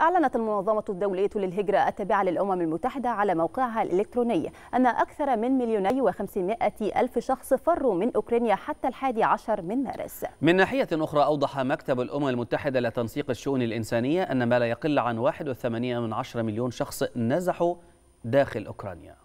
أعلنت المنظمة الدولية للهجرة التابعة للأمم المتحدة على موقعها الإلكتروني أن أكثر من مليوني وخمسمائة ألف شخص فروا من أوكرانيا حتى الحادي عشر من مارس من ناحية أخرى أوضح مكتب الأمم المتحدة لتنسيق الشؤون الإنسانية أن ما لا يقل عن 81 من عشر مليون شخص نزحوا داخل أوكرانيا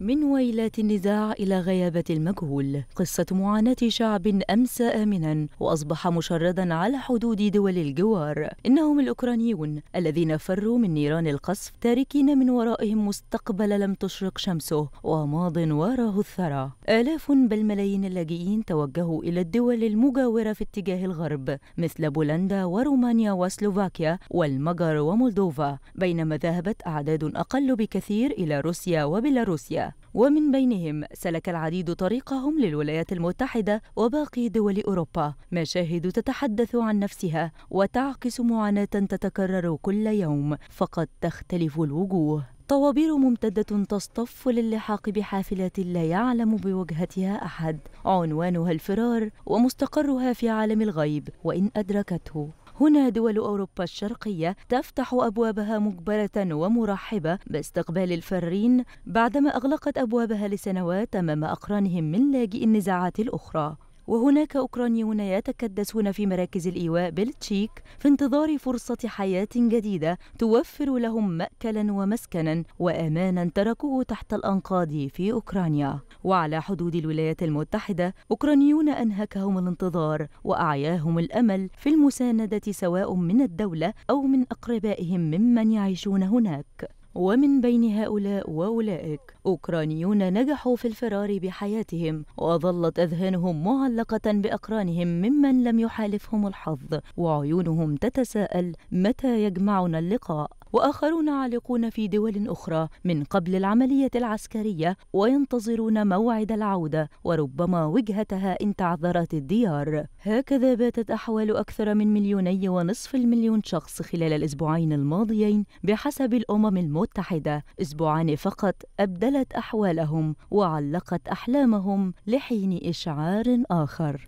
من ويلات النزاع إلى غيابة المجهول قصة معاناة شعب أمس آمنا وأصبح مشردا على حدود دول الجوار إنهم الأوكرانيون الذين فروا من نيران القصف تاركين من ورائهم مستقبل لم تشرق شمسه وماض وراه الثرى آلاف بل ملايين اللاجئين توجهوا إلى الدول المجاورة في اتجاه الغرب مثل بولندا ورومانيا وسلوفاكيا والمجر ومولدوفا بينما ذهبت أعداد أقل بكثير إلى روسيا وبيلاروسيا ومن بينهم سلك العديد طريقهم للولايات المتحدة وباقي دول أوروبا مشاهد تتحدث عن نفسها وتعكس معاناة تتكرر كل يوم فقد تختلف الوجوه طوابير ممتدة تصطف للحاق بحافلات لا يعلم بوجهتها أحد عنوانها الفرار ومستقرها في عالم الغيب وإن أدركته هنا دول أوروبا الشرقية تفتح أبوابها مجبرة ومرحبة باستقبال الفارين بعدما أغلقت أبوابها لسنوات أمام أقرانهم من لاجئي النزاعات الأخرى وهناك أوكرانيون يتكدسون في مراكز الإيواء بالتشيك في انتظار فرصة حياة جديدة توفر لهم مأكلا ومسكنا وأمانا تركوه تحت الأنقاض في أوكرانيا وعلى حدود الولايات المتحدة أوكرانيون أنهكهم الانتظار وأعياهم الأمل في المساندة سواء من الدولة أو من أقربائهم ممن يعيشون هناك ومن بين هؤلاء وأولئك أوكرانيون نجحوا في الفرار بحياتهم وظلت أذهانهم معلقة بأقرانهم ممن لم يحالفهم الحظ وعيونهم تتساءل متى يجمعنا اللقاء وآخرون عالقون في دول أخرى من قبل العملية العسكرية وينتظرون موعد العودة وربما وجهتها إن تعذرت الديار هكذا باتت أحوال أكثر من مليوني ونصف المليون شخص خلال الأسبوعين الماضيين بحسب الأمم المتحدة أسبوعان فقط أبدلت أحوالهم وعلقت أحلامهم لحين إشعار آخر.